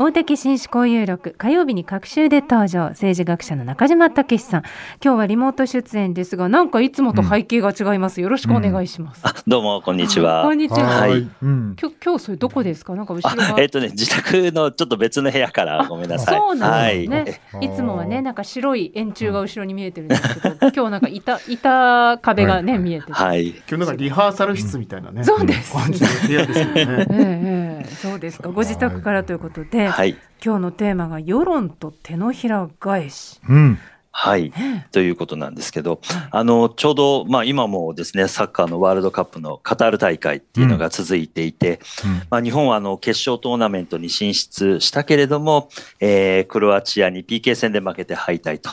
大竹紳士交友録火曜日に各週で登場政治学者の中島武さん今日はリモート出演ですがなんかいつもと背景が違います、うん、よろしくお願いします、うん、どうもこんにちはこんにちははい、うん、今日今日それどこですかなんか後ろえっ、ー、とね自宅のちょっと別の部屋からごめんなさいそうなんですね、はい、いつもはねなんか白い円柱が後ろに見えてるんですけど 今日なんか板板壁がね、はい、見えてはい今日なんかリハーサル室みたいなね、そうです感じの部屋ですよね、えー、えー、そうですかご自宅からということで、はい、今日のテーマが「世論と手のひら返し」。うんはい、ということなんですけど、あのちょうど、まあ、今もですねサッカーのワールドカップのカタール大会っていうのが続いていて、うん、まあ、日本はあの決勝トーナメントに進出したけれども、えー、クロアチアに PK 戦で負けて敗退と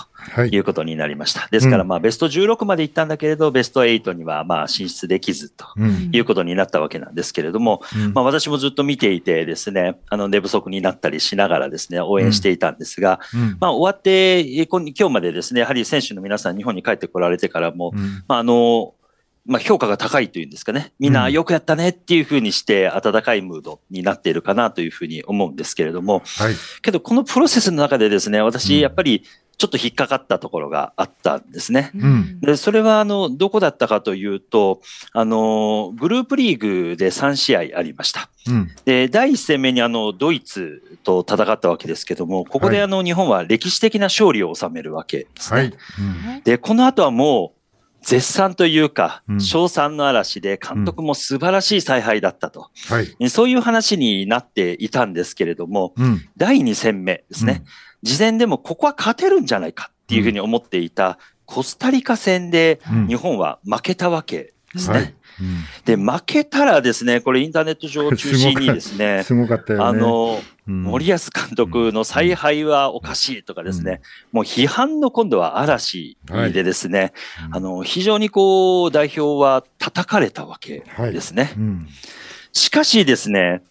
いうことになりました。はい、ですから、まあ、ベスト16まで行ったんだけれど、うん、ベスト8にはまあ進出できずということになったわけなんですけれども、うん、まあ、私もずっと見ていてですね、あの寝不足になったりしながらですね、応援していたんですが、うん、まあ、終わって、今日までですね、やはり選手の皆さん、日本に帰ってこられてからも、まあ、あの、まあ、評価が高いというんですかね。みんなよくやったねっていうふうにして、温かいムードになっているかなというふうに思うんですけれども。はい、けど、このプロセスの中でですね、私、やっぱり、ちょっと引っかかったところがあったんですね。うん、でそれはあのどこだったかというとあのグループリーグで3試合ありました。うん、で第1戦目にあのドイツと戦ったわけですけどもここであの、はい、日本は歴史的な勝利を収めるわけですね。はいうん、でこの後はもう絶賛というか、賞賛の嵐で監督も素晴らしい采配だったと、うん、そういう話になっていたんですけれども、うん、第2戦目ですね、うん、事前でもここは勝てるんじゃないかっていうふうに思っていたコスタリカ戦で日本は負けたわけですね。はいで、負けたらですね、これインターネット上を中心にですね、すごかったよね。あの、森保監督の采配はおかしいとかですね、もう批判の今度は嵐でですね、はい、あの非常にこう代表は叩かれたわけですね。はいうん、しかしですね、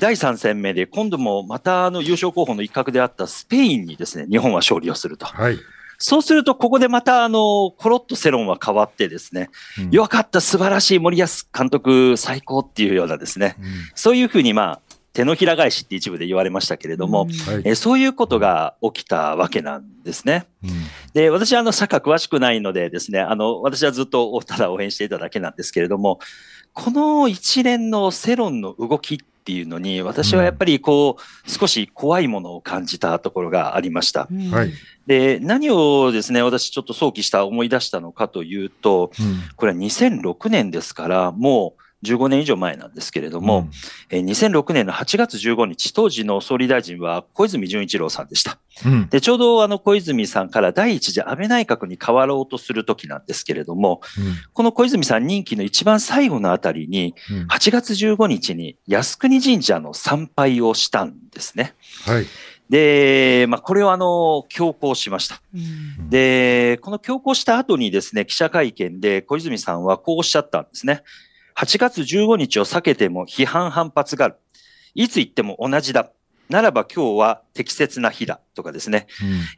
第3戦目で今度もまたあの優勝候補の一角であったスペインにですね、日本は勝利をすると。はいそうすると、ここでまた、あの、コロッと世論は変わってですね、うん、よかった、素晴らしい、森保監督、最高っていうようなですね、うん、そういうふうに、まあ、手のひら返しって一部で言われましたけれども、うんはい、えそういうことが起きたわけなんですね。うん、で私あのサッカー詳しくないのでですねあの私はずっとただ応援していただけなんですけれどもこの一連の世論の動きっていうのに私はやっぱりこう少し怖いものを感じたところがありました。うん、で何をですね私ちょっと想起した思い出したのかというと、これは2006年ですからもう15年以上前なんですけれども、うん、え2006年の8月15日、当時の総理大臣は小泉純一郎さんでした。うん、でちょうどあの小泉さんから第一次安倍内閣に変わろうとするときなんですけれども、うん、この小泉さん任期の一番最後のあたりに、8月15日に靖国神社の参拝をしたんですね。はいで、まあ、これをあの強行しました、でこの強行した後にですね記者会見で小泉さんはこうおっしゃったんですね。8月15日を避けても批判反発がある。いつ行っても同じだ。ならば今日は適切な日だとかですね。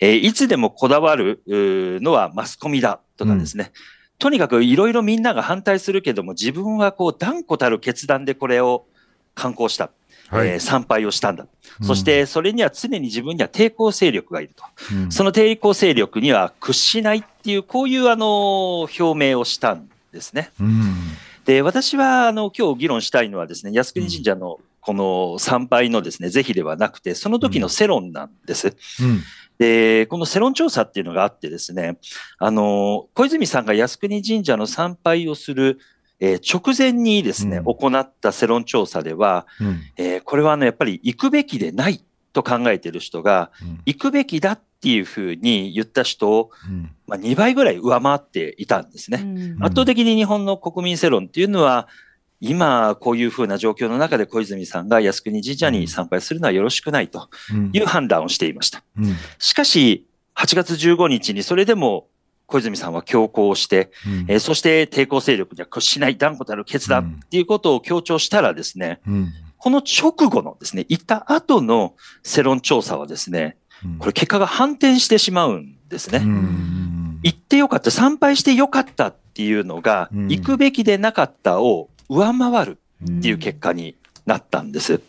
うん、えー、いつでもこだわるのはマスコミだとかですね。うん、とにかくいろいろみんなが反対するけども、自分はこう断固たる決断でこれを観光した。えー、参拝をしたんだ、そしてそれには常に自分には抵抗勢力がいると、うん、その抵抗勢力には屈しないっていう、こういうあの表明をしたんですね。うんで、私は、あの、今日議論したいのはですね、靖国神社のこの参拝のですね、是非ではなくて、その時の世論なんです。うんうんで、この世論調査っていうのがあってですね、あの、小泉さんが靖国神社の参拝をする、えー、直前にですね、うん、行った世論調査では、うん、えー、これはあの、やっぱり行くべきでないと考えている人が、行くべきだっていうふうに言った人を、まあ、2倍ぐらい上回っていたんですね。圧倒的に日本の国民世論っていうのは、今、こういうふうな状況の中で小泉さんが靖国神社に参拝するのはよろしくないという判断をしていました。しかし、8月15日にそれでも小泉さんは強行して、うん、えー、そして抵抗勢力には屈しない断固たる決断っていうことを強調したらですね、うん、この直後のですね、行った後の世論調査はですね、これ結果が反転してしまうんですね。行ってよかった、参拝してよかったっていうのが、行くべきでなかったを上回るっていう結果になったんです。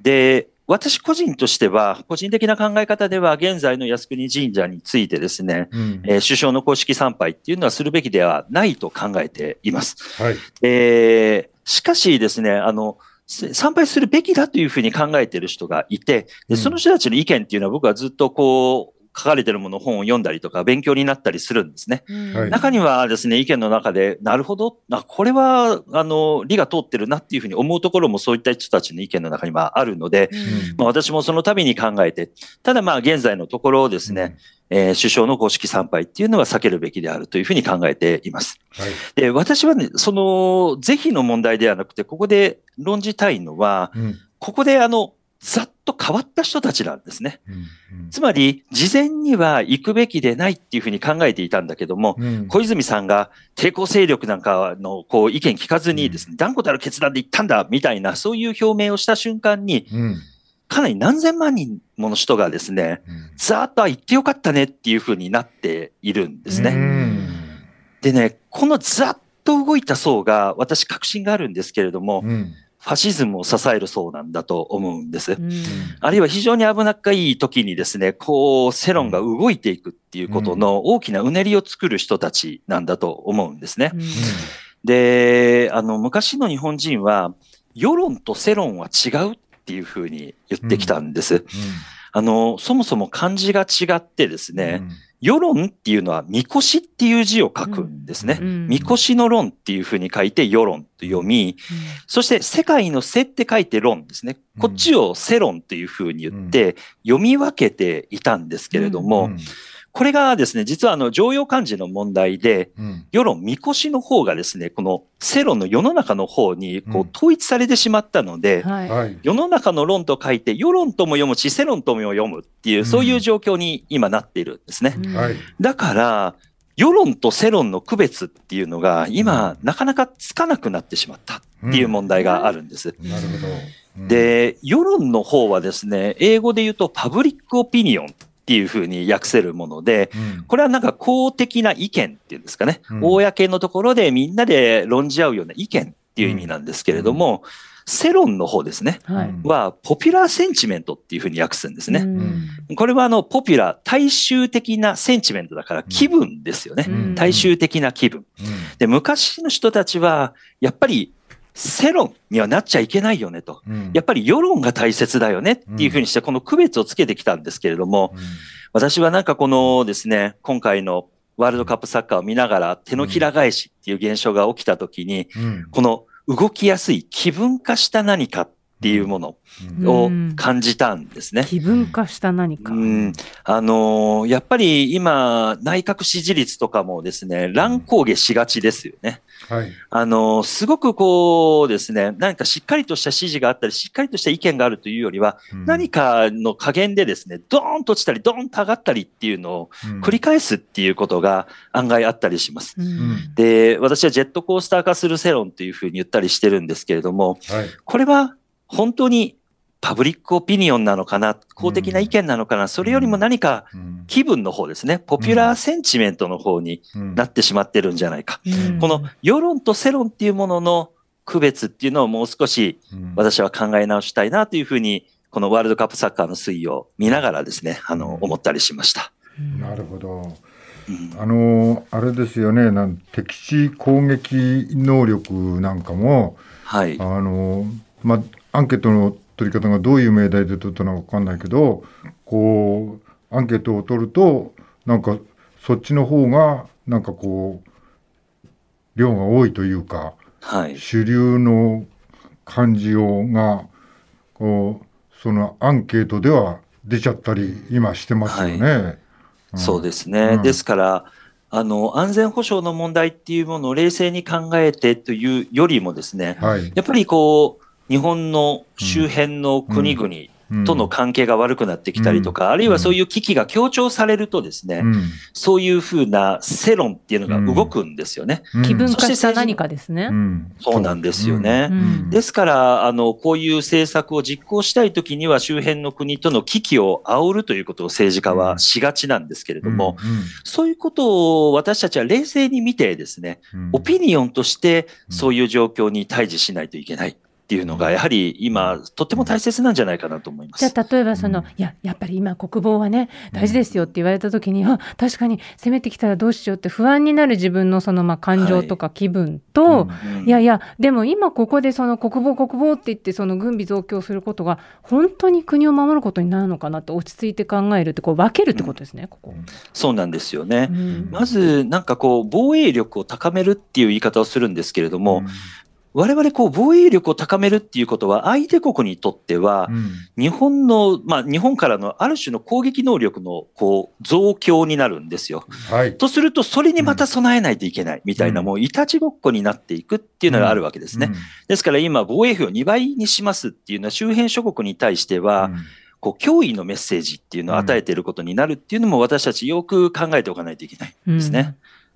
で、私個人としては、個人的な考え方では、現在の靖国神社についてですね、うん、えー、首相の公式参拝っていうのはするべきではないと考えています。はい、えー、しかしですね、あの、参拝するべきだというふうに考えている人がいて、でその人たちの意見っていうのは僕はずっとこう、書かれてるもの本を読んだりとか勉強になったりするんですね。中にはですね意見の中でなるほどあこれはあの理が通ってるなっていうふうに思うところもそういった人たちの意見の中にはあるので、まあ、私もその度に考えてただまあ現在のところをですね、えー、首相の公式参拝っていうのは避けるべきであるというふうに考えています。はい、で私はね、その是非の問題ではなくて、ここで論じたいのは、うん、ここであのざっと変わった人たちなんですね。うんうん、つまり、事前には行くべきでないっていうふうに考えていたんだけども、うん、小泉さんが抵抗勢力なんかのこう意見聞かずにですね、うん、断固たる決断で行ったんだみたいな、そういう表明をした瞬間に、うんかなり何千万人もの人がですね、ざーっと行ってよかったねっていうふうになっているんですね。でね、このざっと動いた層が私確信があるんですけれども、うん、ファシズムを支えるそうなんだと思うんです。あるいは非常に危なっかいい時にですね、こう、世論が動いていくっていうことの大きなうねりを作る人たちなんだと思うんですね。で、あの、昔の日本人は、世論と世論は違うっていうふうに言ってきたんです。あの、そもそも漢字が違ってですね、世論っていうのは、みこしっていう字を書くんですね。みこしの論っていうふうに書いて、世論と読み、うん、そして世界の世って書いて論ですね。こっちを世論っていうふうに言って、読み分けていたんですけれども、うんうんこれがですね、実はあの、常用漢字の問題で、うん、世論、みこしの方がですね、この世論の世の中の方にこう統一されてしまったので、うんはい、世の中の論と書いて、世論とも読むし、世論とも読むっていう、そういう状況に今なっているんですね。だから、世論と世論の区別っていうのが今、なかなかつかなくなってしまったっていう問題があるんです。うん、なるほど。で、世論の方はですね、英語で言うとパブリックオピニオンっていうふうに訳せるもので、これはなんか公的な意見っていうんですかね、うん、公のところでみんなで論じ合うような意見っていう意味なんですけれども、うん、の方ですね、はい、はポピュラーセンチメントっていうふうに訳すんですね。うん、これはあのポピュラー、大衆的なセンチメントだから気分ですよね。大衆的な気分。で、昔の人たちは、やっぱり世論にはなっちゃいけないよねと、うん、やっぱり世論が大切だよねっていうふうにして、この区別をつけてきたんですけれども、うん、私はなんかこのですね、今回のワールドカップサッカーを見ながら、手のひら返しっていう現象が起きたときに、この動きやすい気分化した何かっっていうものを感じたんですね。う文化した何か。うん、あのやっぱり今、内閣支持率とかもですね、乱高下しがちですよね。はい、あのすごくこうですね、何かしっかりとした指示があったり、しっかりとした意見があるというよりは、うん、何かの加減でですね、ドーンと落ちたり、ドーンと上がったりっていうのを繰り返すっていうことが案外あったりします。で、私はジェットコースター化する世論というふうに言ったりしてるんですけれども、はい、これは本当にパブリックオピニオンなのかな、公的な意見なのかな、うん、それよりも何か気分の方ですね、ポピュラーセンチメントの方になってしまってるんじゃないか。うん、この世論と世論っていうものの区別っていうのをもう少し私は考え直したいなというふうに、このワールドカップサッカーの推移を見ながらですね、あの、思ったりしました。なるほど。あの、あれですよね、なん敵地攻撃能力なんかも、はい、あの、まあ、アンケートの取り方がどういう命題で取ったのか分かんないけどこうアンケートを取るとなんかそっちの方がなんかこう量が多いというか、はい、主流の感じをがこうそのアンケートでは出ちゃったり今してますよね。はいうん、そうですね、うん、ですからあの安全保障の問題っていうものを冷静に考えてというよりもですね、はい、やっぱりこう日本の周辺の国々との関係が悪くなってきたりとか、あるいはそういう危機が強調されるとですね、そういうふうな世論っていうのが動くんですよね。気分化した何かですね。そうなんですよね。ですから、あの、こういう政策を実行したいときには周辺の国との危機を煽るということを政治家はしがちなんですけれども、そういうことを私たちは冷静に見てですね、オピニオンとしてそういう状況に対峙しないといけない。っていうのが、やはり今、とても大切なんじゃないかなと思います。じゃあ、例えばその、いや、やっぱり今、国防はね、大事ですよって言われた時に、あ、確かに攻めてきたらどうしようって不安になる自分のその、まあ、感情とか気分と、はいうん、いやいや、でも今ここでその国防、国防って言って、その軍備増強することが、本当に国を守ることになるのかなと落ち着いて考えるって、こう分けるってことですね、うん、ここ。そうなんですよね。うん、まず、なんかこう、防衛力を高めるっていう言い方をするんですけれども、我々こう防衛力を高めるっていうことは相手国にとっては、日本の、まあ、日本からのある種の攻撃能力のこう増強になるんですよ。はい、とすると、それにまた備えないといけないみたいな、もういたちごっこになっていくっていうのがあるわけですね。ですから今、防衛費を2倍にしますっていうのは周辺諸国に対しては、こう脅威のメッセージっていうのを与えていることになるっていうのも私たちよく考えておかないといけないですね。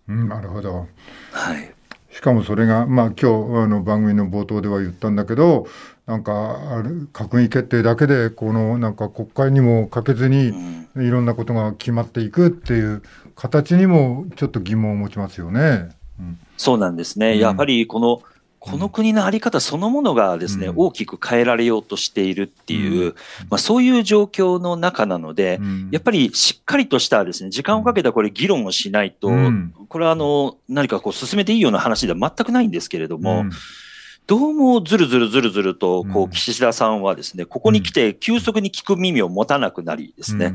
うん、うん、なるほど。はい。しかもそれが、まあ、今日あの番組の冒頭では言ったんだけどなんか閣議決定だけでこのなんか国会にもかけずにいろんなことが決まっていくっていう形にもちょっと疑問を持ちますよね。うん、そうなんですね、うん、やはりこのこの国の在り方そのものがですね、うん、大きく変えられようとしているっていう、うん、まあ、そういう状況の中なので、うん、やっぱりしっかりとしたですね、時間をかけたこれ議論をしないと、これはあの、何かこう進めていいような話では全くないんですけれども、どうもずるずるずるずると、こう、岸田さんはですね、ここに来て急速に聞く耳を持たなくなりですね、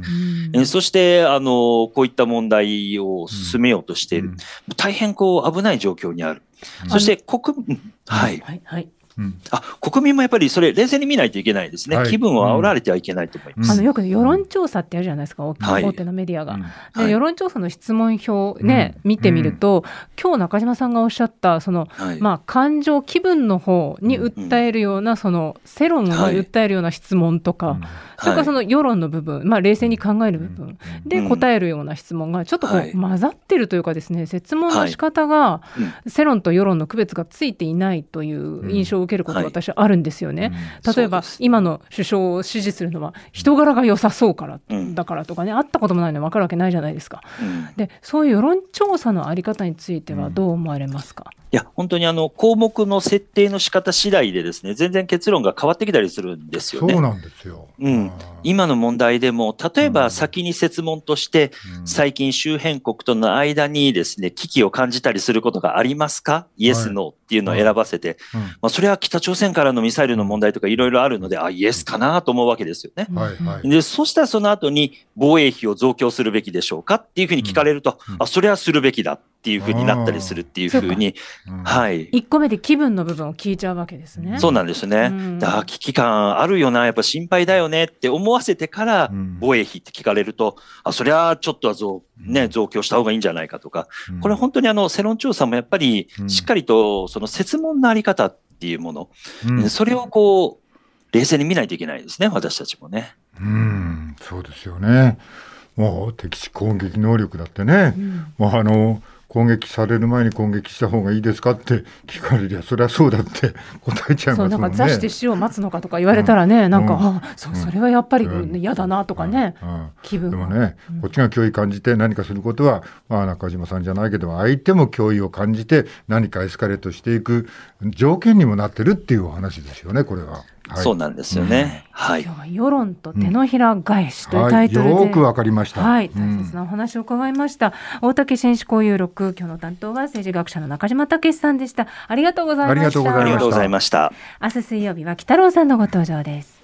えそして、あの、こういった問題を進めようとしている。大変こう、危ない状況にある。そして国、はい。はい、はいあ国民もやっぱりそれ、冷静に見ないといけないですね、はい、気分を煽られてはいけないと思います、うん、あのよく世論調査ってあるじゃないですか、大大手のメディアが、はい、世論調査の質問票ね、うん、見てみると、今日中島さんがおっしゃった、その、はい、まあ、感情、気分の方に訴えるような、その世論を訴えるような質問とか、それからその世論の部分、まあ、冷静に考える部分で答えるような質問が、ちょっとこう混ざってるというかですね、設問の仕方が、世論と世論の区別がついていないという印象を受けることが私あるんですよね。はい、例えば、今の首相を支持するのは人柄が良さそうから、だからとかね会ったこともないの分かるわけないじゃないですか。でそういう世論調査のあり方についてはどう思われますか、いや、本当にあの、項目の設定の仕方次第でですね、全然結論が変わってきたりするんですよね。そうなんですよ。うん。今の問題でも、例えば先に設問として、うん、最近周辺国との間にですね、危機を感じたりすることがありますか、イエス、ノーっていうのを選ばせて、まあ、それはは北朝鮮からのミサイルの問題とかいろいろあるので、あ、イエスかなと思うわけですよね。はいはい、で、そしたらその後に防衛費を増強するべきでしょうかっていうふうに聞かれると、うんあ、それはするべきだっていうふうになったりするっていうふうに、はい。1個目で気分の部分を聞いちゃうわけですね。そうなんですね。あ、う危機感あるよな、やっぱ心配だよねって思わせてから、防衛費って聞かれると、あ、そりゃちょっとは増、ね、増強した方がいいんじゃないかとか、これ本当にあの、世論調査もやっぱり、しっかりと、その設問のあり方っていうもの、それをこう、冷静に見ないといけないですね、私たちもね。うん、そうですよね。もう敵地攻撃能力だってね、うん、もうあの攻撃される前に攻撃した方がいいですかって聞かれりゃそりゃそうだって答えちゃいますもんね。そうなんか座して死を待つのかとか言われたらね、うん、なんか、うん、あそそれはやっぱり嫌だなとかね、うん、気分でもね、こっちが脅威感じて何かすることは、まあ、中島さんじゃないけど相手も脅威を感じて何かエスカレートしていく条件にもなってるっていうお話ですよねこれは。はい、そうなんですよね、うん、はい、今日は世論と手のひら返しというタイトルで、うんはい、よくわかりました、はい、大切なお話を伺いました、うん、大竹紳士交友録今日の担当は政治学者の中島武さんでしたありがとうございましたありがとうございました明日水曜日は北郎さんのご登場です